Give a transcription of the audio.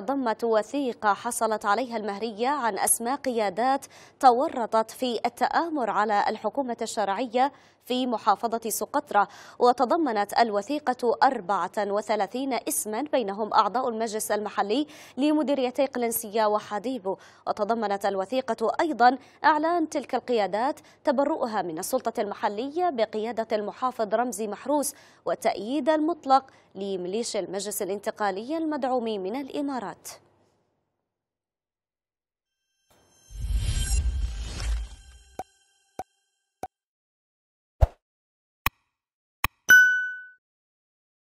ضمت وثيقة حصلت عليها المهرية عن أسماء قيادات تورطت في التآمر على الحكومة الشرعية في محافظة سقطرى وتضمنت الوثيقة 34 اسما بينهم أعضاء المجلس المحلي لمديريتي قلنسية وحديبو وتضمنت الوثيقة أيضا إعلان تلك القيادات تبرؤها من السلطة المحلية بقيادة المحافظ رمزي محروس والتأييد المطلق لمليش المجلس الانتقالي المدعوم من الإمارات Not.